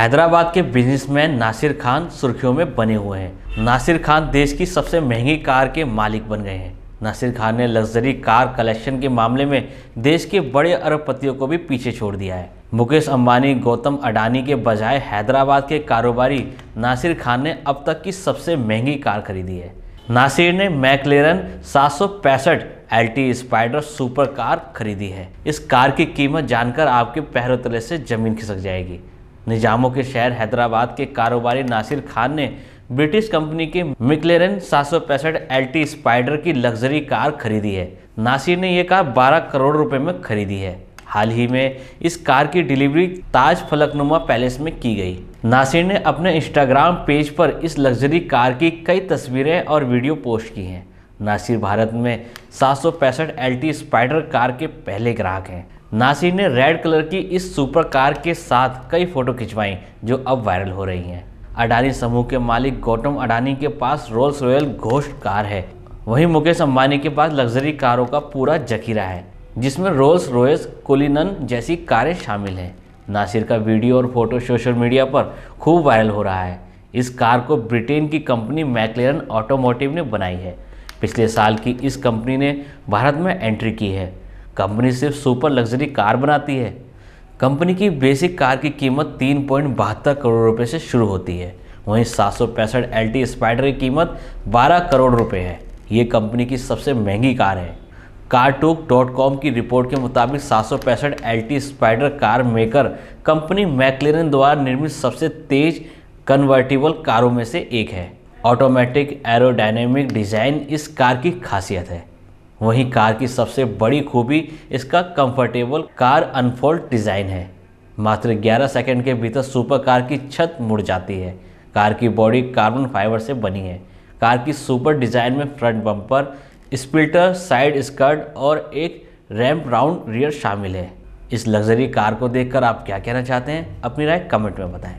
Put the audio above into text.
हैदराबाद के बिजनेसमैन नासिर खान सुर्खियों में बने हुए हैं नासिर खान देश की सबसे महंगी कार के मालिक बन गए हैं नासिर खान ने लग्जरी कार कलेक्शन के मामले में देश के बड़े अरबपतियों को भी पीछे छोड़ दिया है मुकेश अंबानी गौतम अडानी के बजाय हैदराबाद के कारोबारी नासिर खान ने अब तक की सबसे महंगी कार खरीदी है नासिर ने मैकलेरन सात सौ पैंसठ L T spider super car खरीदी है इस कार की कीमत जानकर आपके पैरों तले से जमीन खिसक जाएगी निजामों के शहर हैदराबाद के कारोबारी नासिर खान ने ब्रिटिश कंपनी के मिकलेरन सात सौ पैंसठ स्पाइडर की लग्जरी कार खरीदी है नासिर ने यह कार 12 करोड़ रुपए में खरीदी है हाल ही में इस कार की डिलीवरी ताज फलकनुमा पैलेस में की गई नासिर ने अपने इंस्टाग्राम पेज पर इस लग्जरी कार की कई तस्वीरें और वीडियो पोस्ट की हैं नासिर भारत में सात सौ पैंसठ स्पाइडर कार के पहले ग्राहक हैं नासिर ने रेड कलर की इस सुपर कार के साथ कई फ़ोटो खिंचवाई जो अब वायरल हो रही हैं अडानी समूह के मालिक गौतम अडानी के पास रोल्स रॉयल घोष्ट कार है वहीं मुकेश अंबानी के पास लग्जरी कारों का पूरा जखीरा है जिसमें रोल्स रॉयस कोलिनन जैसी कारें शामिल हैं नासिर का वीडियो और फोटो सोशल मीडिया पर खूब वायरल हो रहा है इस कार को ब्रिटेन की कंपनी मैकलेरन ऑटोमोटिव ने बनाई है पिछले साल की इस कंपनी ने भारत में एंट्री की है कंपनी सिर्फ सुपर लग्जरी कार बनाती है कंपनी की बेसिक कार की कीमत तीन पॉइंट बहत्तर करोड़ रुपए से शुरू होती है वहीं सात सौ पैंसठ एल टी स्पाइडर की कीमत बारह करोड़ रुपए है ये कंपनी की सबसे महंगी कार है कारटूक डॉट कॉम की रिपोर्ट के मुताबिक सात सौ पैंसठ L T spider car maker company McLaren द्वारा निर्मित सबसे तेज कन्वर्टिबल कारों में से एक है ऑटोमेटिक एरोडाइनेमिक डिज़ाइन इस कार की खासियत है वहीं कार की सबसे बड़ी खूबी इसका कंफर्टेबल कार अनफोल्ड डिज़ाइन है मात्र 11 सेकंड के भीतर सुपर कार की छत मुड़ जाती है कार की बॉडी कार्बन फाइबर से बनी है कार की सुपर डिज़ाइन में front bumper splitter side skirt और एक रैम्प राउंड रियर शामिल है इस लग्जरी कार को देखकर आप क्या कहना चाहते हैं अपनी राय कमेंट में बताएं